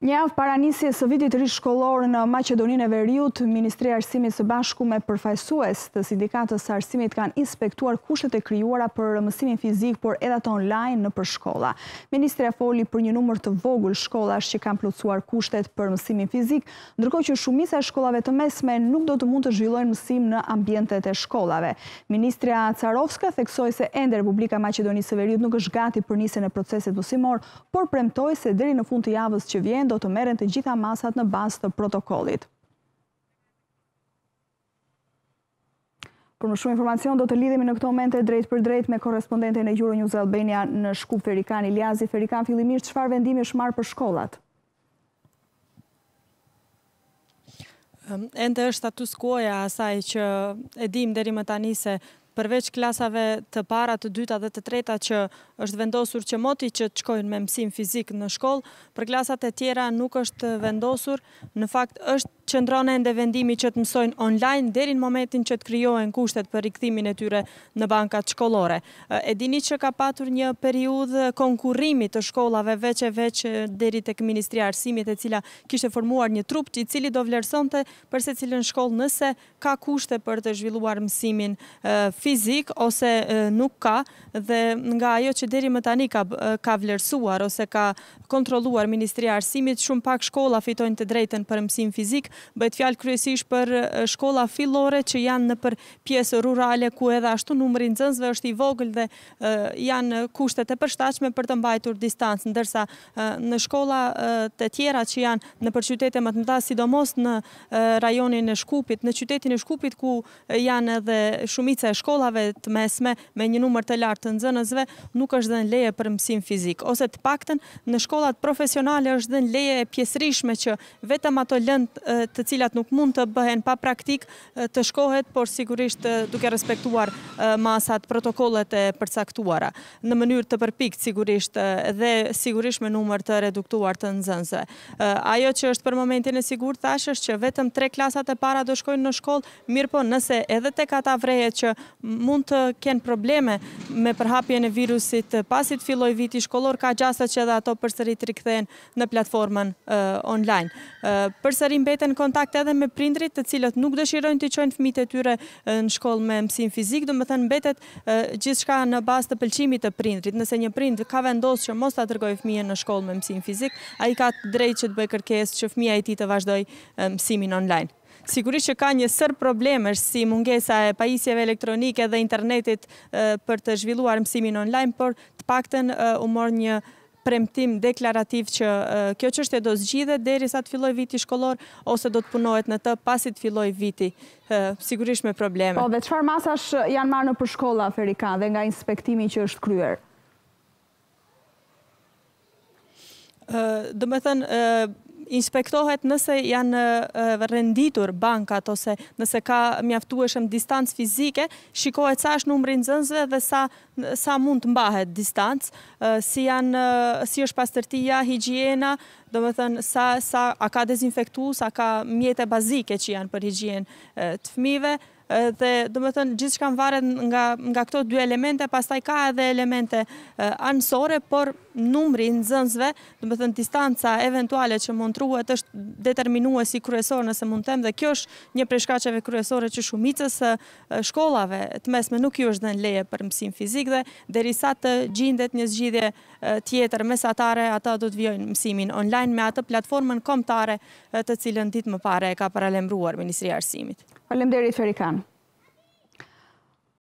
Një avë paranisje së vitit rrish shkollor në Macedonin e Veriut, Ministri Arsimit së bashku me përfajsues të sindikatës Arsimit kanë inspektuar kushtet e kryuara për rëmësimin fizik, por edhe të online në përshkolla. Ministri a foli për një numër të vogull shkollash që kanë plotësuar kushtet për rëmësimin fizik, ndërko që shumisa e shkollave të mesme nuk do të mund të zhvillojnë mësim në ambjentet e shkollave. Ministri a Carovska theksoj se ende Republika Macedonisë e Veriut nuk është gati për por se deri në fund të javës që vjen, do të meren të gjitha masat në bas të protokollit. Për më shumë informacion, do të lidhemi në këto momente drejt për drejt me korespondente në Euro News Albania në shku Ferikan Iliazi. Ferikan, fillimisht, qëfar vendimi është marë për shkollat? Ende është status quoja, asaj që edhim deri më tani se përveç klasave të para, të dyta dhe të treta që është vendosur që moti që të shkojnë me mësim fizik në shkollë, për klasat e tjera nuk është vendosur, në fakt është qëndron e ndë vendimi që të mësojnë online derin momentin që të kryohen kushtet për rikëthimin e tyre në bankat shkollore. E dini që ka patur një periud konkurimi të shkollave veç e veç derit e këministri arsimit e cila kishtë formuar një trup që i cili do vlerëson të përse cilën shkoll nëse ka kushte për të zhvilluar mësimin fizik ose nuk ka dhe nga ajo që deri më tani ka vlerësuar ose ka kontroluar Ministria Arsimit, shumë pak shkolla fitojnë të drejten për mësim fizik, Bëjt fjalë kryesisht për shkolla fillore që janë në për pjesë rurale ku edhe ashtu numri i nxënësve është i vogël dhe janë kushtet e përshtatshme për të mbajtur distancë, ndërsa në shkolla të tjera që janë në për qytete më të mëdha, sidomos në rajonin e Shkupit, në qytetin e Shkupit ku janë edhe shumica e shkollave të mesme me një numër të lartë të nxënësve, nuk është në leje për mësim fizik, ose të paktën në shkollat profesionale është dhënë leje e pjesërishme që vetëm ato lëndë të cilat nuk mund të bëhen pa praktik të shkohet, por sigurisht duke respektuar masat protokollet e përcaktuara. Në mënyrë të përpik, sigurisht dhe sigurisht me numër të reduktuar të nëzënse. Ajo që është për momentin e sigur, thash është që vetëm tre klasat e para do shkojnë në shkollë, mirë po nëse edhe te kata vreje që mund të kenë probleme me përhapjen e virusit, pasit filloj viti shkollor, ka gjasa që edhe ato përsërit të në platformën online. Përsëri mbeten kontakt edhe me prindrit të cilët nuk dëshirojnë të qojnë fmit e tyre në shkollë me mësim fizik, dhe më thënë mbetet gjithë shka në bas të pëlqimit të prindrit. Nëse një prind ka vendosë që mos të atërgoj fmi në shkollë me mësim fizik, a i ka të drejt që të bëjë kërkes që fëmija e ti të vazhdoj mësimin online. Sigurisht që ka një sër problemës si mungesa e pajisjeve elektronike dhe internetit për të zhvilluar mësimin online, por të pakten u mor një mësimin premtim deklarativ që kjo qështë e do zgjidhe deri sa të filloj viti shkolor ose do të punojt në të pasit filloj viti sigurisht me probleme. Po, dhe qëfar masash janë marë në përshkolla, shkolla, Ferika, dhe nga inspektimi që është kryer? Dëmë thënë, inspektohet nëse janë renditur bankat ose nëse ka mjaftueshëm distancë fizike, shikohet sa është numri nxënësve dhe sa sa mund të mbahet distancë, si janë si është pastërtia, higjiena, domethënë sa sa a ka dezinfektu, a ka mjete bazike që janë për higjienë të fëmijëve dhe do të thënë gjithçka varet nga nga këto dy elemente, pastaj ka edhe elemente ansore, anësore, por numri në zënzve, dhe më thënë distanca eventuale që mund truhet është determinua si kryesor nëse mund tem, dhe kjo është një preshkacheve kryesore që shumicës shkollave të mesme nuk ju është dhe në leje për mësim fizik dhe derisa të gjindet një zgjidje tjetër mesatare, ata do të vjojnë mësimin online me atë platformën komtare të cilën ditë më pare e ka paralemruar Ministri Arsimit. Falem Ferikan.